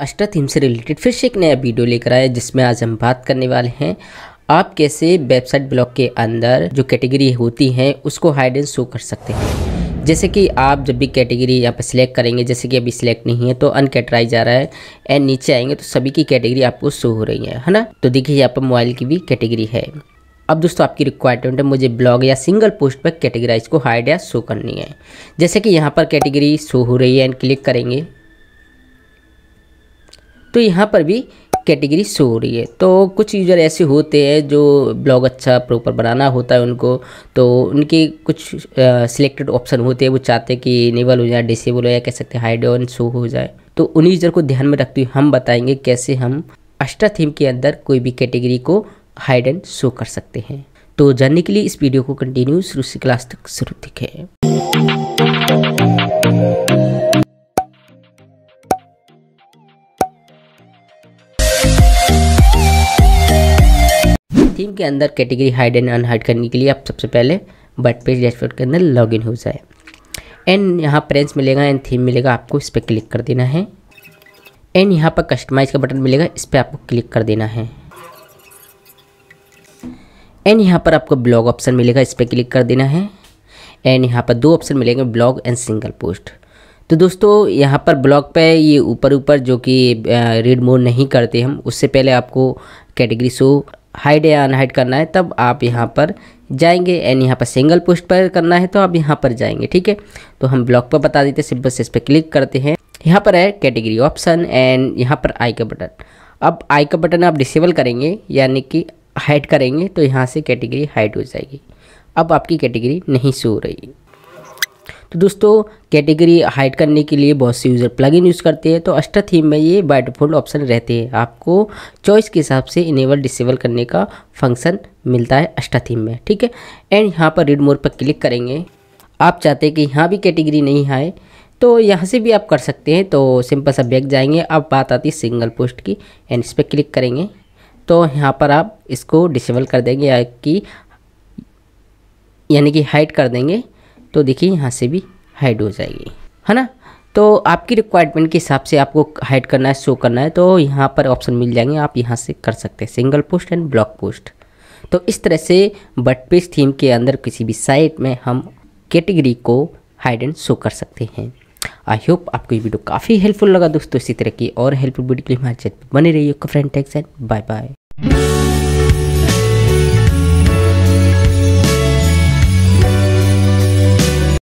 अष्टा theme से related फिर से एक नया वीडियो लेकर आया जिसमें आज हम बात करने वाले हैं आप कैसे वेबसाइट ब्लॉक के अंदर जो कैटेगरी होती है उसको हाइड एंड शो कर सकते हैं जैसे कि आप जब भी कैटेगरी यहाँ पर सिलेक्ट करेंगे जैसे कि अभी सिलेक्ट नहीं है तो अनकेटराइज आ रहा है एंड नीचे आएंगे तो सभी की कैटेगरी आपको शो हो रही है है ना तो देखिए यहाँ पर मोबाइल की भी कैटेगरी है अब दोस्तों आपकी रिक्वायरमेंट है मुझे ब्लॉग या सिंगल पोस्ट पर कैटेगराइज को हाइड या शो करनी है जैसे कि यहाँ पर कैटेगरी शो हो रही है एंड क्लिक करेंगे तो यहाँ पर भी कैटेगरी शो हो रही है तो कुछ यूज़र ऐसे होते हैं जो ब्लॉग अच्छा प्रॉपर बनाना होता है उनको तो उनके कुछ सिलेक्टेड ऑप्शन होते हैं वो चाहते हैं कि इनेबल हो जाए डिसेबल हो जाए कह सकते हैं हाइड ऑन शो हो जाए तो उन यूज़र को ध्यान में रखते हुए हम बताएंगे कैसे हम अष्टा थीम के अंदर कोई भी कैटेगरी को हाइड एंड शो कर सकते हैं तो जानने के लिए इस वीडियो को कंटिन्यू शुरू से क्लास तक शुरू दिखे थीम के अंदर कैटेगरी हाइड एंड अनहाइड करने के लिए आप सबसे पहले बट पेज डैशबोर्ड के अंदर लॉगिन हो जाए एंड यहाँ प्रेंस मिलेगा एंड थीम मिलेगा आपको इस पर क्लिक कर देना है एंड यहाँ पर कस्टमाइज का बटन मिलेगा इस पर आपको क्लिक कर देना है एंड यहाँ पर आपको ब्लॉग ऑप्शन मिलेगा इस पर क्लिक कर देना है एंड यहाँ पर दो ऑप्शन मिलेंगे ब्लॉग एंड सिंगल पोस्ट तो दोस्तों यहाँ पर ब्लॉग पे ये ऊपर ऊपर जो कि रीड मोड नहीं करते हम उससे पहले आपको कैटेगरी शो हाइड या अनहाइड करना है तब आप यहाँ पर जाएंगे एंड यहाँ पर सिंगल पोस्ट पर करना है तो आप यहाँ पर जाएंगे ठीक है तो हम ब्लॉग पर बता देते हैं सिंपल से इस पर क्लिक करते हैं यहाँ पर है कैटेगरी ऑप्शन एंड यहाँ पर आई का बटन अब आई का बटन आप डिसेबल करेंगे यानी कि हाइड करेंगे तो यहाँ से कैटेगरी हाइड हो जाएगी अब आपकी कैटेगरी नहीं शो हो रही तो दोस्तों कैटेगरी हाइड करने के लिए बहुत से यूज़र प्लगइन यूज़ करते हैं तो अस्टा थीम में ये बाय डिफ़ॉल्ट ऑप्शन रहते हैं आपको चॉइस के हिसाब से इनेबल डिसेबल करने का फंक्शन मिलता है अस्टा थीम में ठीक है एंड यहाँ पर रीड मोर पर क्लिक करेंगे आप चाहते हैं कि यहाँ भी कैटेगरी नहीं आए तो यहाँ से भी आप कर सकते हैं तो सिंपल सा बैग जाएंगे अब बात आती है सिंगल पोस्ट की एंड इस पर क्लिक करेंगे तो यहाँ पर आप इसको डिसेबल कर देंगे या कि यानी कि हाइट कर देंगे तो देखिए यहाँ से भी हाइड हो जाएगी है ना तो आपकी रिक्वायरमेंट के हिसाब से आपको हाइड करना है शो करना है तो यहाँ पर ऑप्शन मिल जाएंगे आप यहाँ से कर सकते हैं single post and block post तो इस तरह से बट पेज थीम के अंदर किसी भी साइट में हम कैटेगरी को हाइड एंड शो कर सकते हैं आई होप आपको ये वीडियो काफ़ी हेल्पफुल लगा दोस्तों इसी तरह की और हेल्पफुल वीडियो के लिए हमारे चैनल बने रहिए friend thanks and bye bye